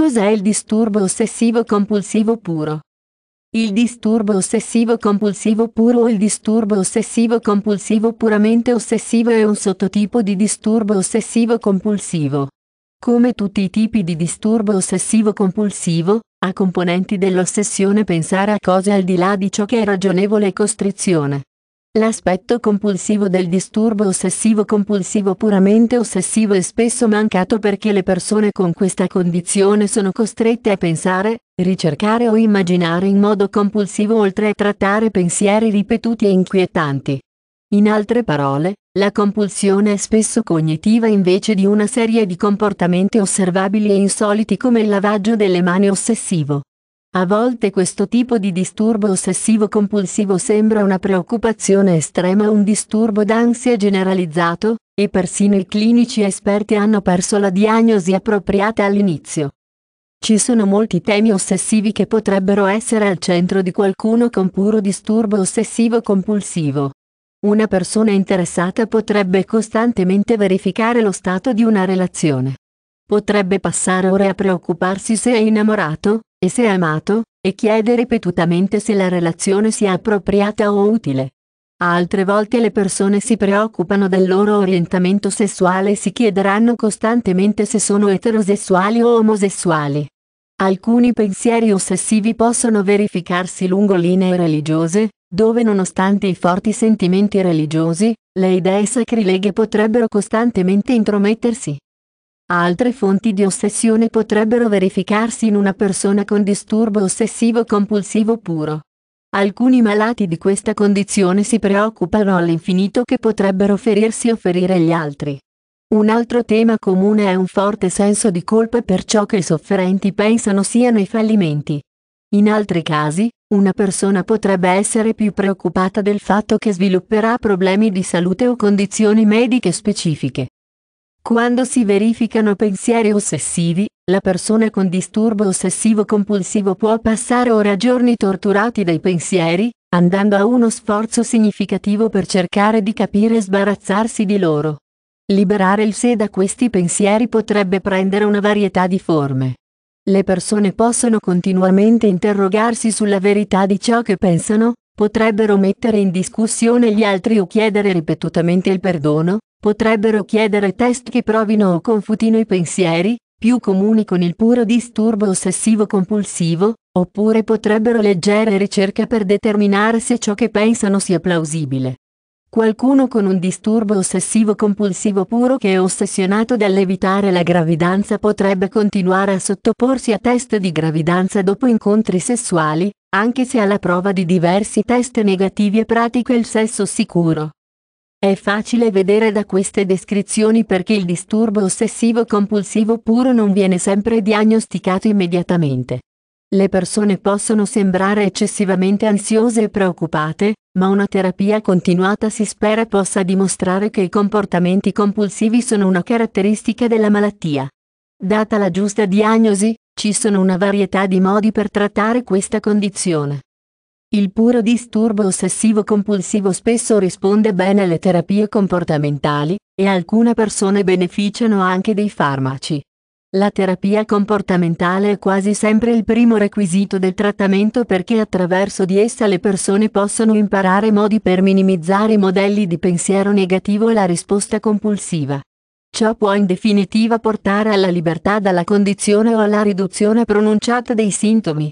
Cos'è il disturbo ossessivo compulsivo puro? Il disturbo ossessivo compulsivo puro o il disturbo ossessivo compulsivo puramente ossessivo è un sottotipo di disturbo ossessivo compulsivo. Come tutti i tipi di disturbo ossessivo compulsivo, ha componenti dell'ossessione pensare a cose al di là di ciò che è ragionevole e costrizione. L'aspetto compulsivo del disturbo ossessivo-compulsivo puramente ossessivo è spesso mancato perché le persone con questa condizione sono costrette a pensare, ricercare o immaginare in modo compulsivo oltre a trattare pensieri ripetuti e inquietanti. In altre parole, la compulsione è spesso cognitiva invece di una serie di comportamenti osservabili e insoliti come il lavaggio delle mani ossessivo. A volte questo tipo di disturbo ossessivo-compulsivo sembra una preoccupazione estrema o un disturbo d'ansia generalizzato, e persino i clinici esperti hanno perso la diagnosi appropriata all'inizio. Ci sono molti temi ossessivi che potrebbero essere al centro di qualcuno con puro disturbo ossessivo-compulsivo. Una persona interessata potrebbe costantemente verificare lo stato di una relazione. Potrebbe passare ore a preoccuparsi se è innamorato, e se amato, e chiede ripetutamente se la relazione sia appropriata o utile. Altre volte le persone si preoccupano del loro orientamento sessuale e si chiederanno costantemente se sono eterosessuali o omosessuali. Alcuni pensieri ossessivi possono verificarsi lungo linee religiose, dove nonostante i forti sentimenti religiosi, le idee sacrileghe potrebbero costantemente intromettersi. Altre fonti di ossessione potrebbero verificarsi in una persona con disturbo ossessivo-compulsivo puro. Alcuni malati di questa condizione si preoccupano all'infinito che potrebbero ferirsi o ferire gli altri. Un altro tema comune è un forte senso di colpa per ciò che i sofferenti pensano siano i fallimenti. In altri casi, una persona potrebbe essere più preoccupata del fatto che svilupperà problemi di salute o condizioni mediche specifiche. Quando si verificano pensieri ossessivi, la persona con disturbo ossessivo-compulsivo può passare ora giorni torturati dai pensieri, andando a uno sforzo significativo per cercare di capire e sbarazzarsi di loro. Liberare il sé da questi pensieri potrebbe prendere una varietà di forme. Le persone possono continuamente interrogarsi sulla verità di ciò che pensano, potrebbero mettere in discussione gli altri o chiedere ripetutamente il perdono, potrebbero chiedere test che provino o confutino i pensieri, più comuni con il puro disturbo ossessivo-compulsivo, oppure potrebbero leggere ricerca per determinare se ciò che pensano sia plausibile. Qualcuno con un disturbo ossessivo-compulsivo puro che è ossessionato dall'evitare la gravidanza potrebbe continuare a sottoporsi a test di gravidanza dopo incontri sessuali, anche se alla prova di diversi test negativi e pratica il sesso sicuro. È facile vedere da queste descrizioni perché il disturbo ossessivo-compulsivo puro non viene sempre diagnosticato immediatamente. Le persone possono sembrare eccessivamente ansiose e preoccupate, ma una terapia continuata si spera possa dimostrare che i comportamenti compulsivi sono una caratteristica della malattia. Data la giusta diagnosi, ci sono una varietà di modi per trattare questa condizione. Il puro disturbo ossessivo-compulsivo spesso risponde bene alle terapie comportamentali, e alcune persone beneficiano anche dei farmaci. La terapia comportamentale è quasi sempre il primo requisito del trattamento perché attraverso di essa le persone possono imparare modi per minimizzare i modelli di pensiero negativo e la risposta compulsiva. Ciò può in definitiva portare alla libertà dalla condizione o alla riduzione pronunciata dei sintomi.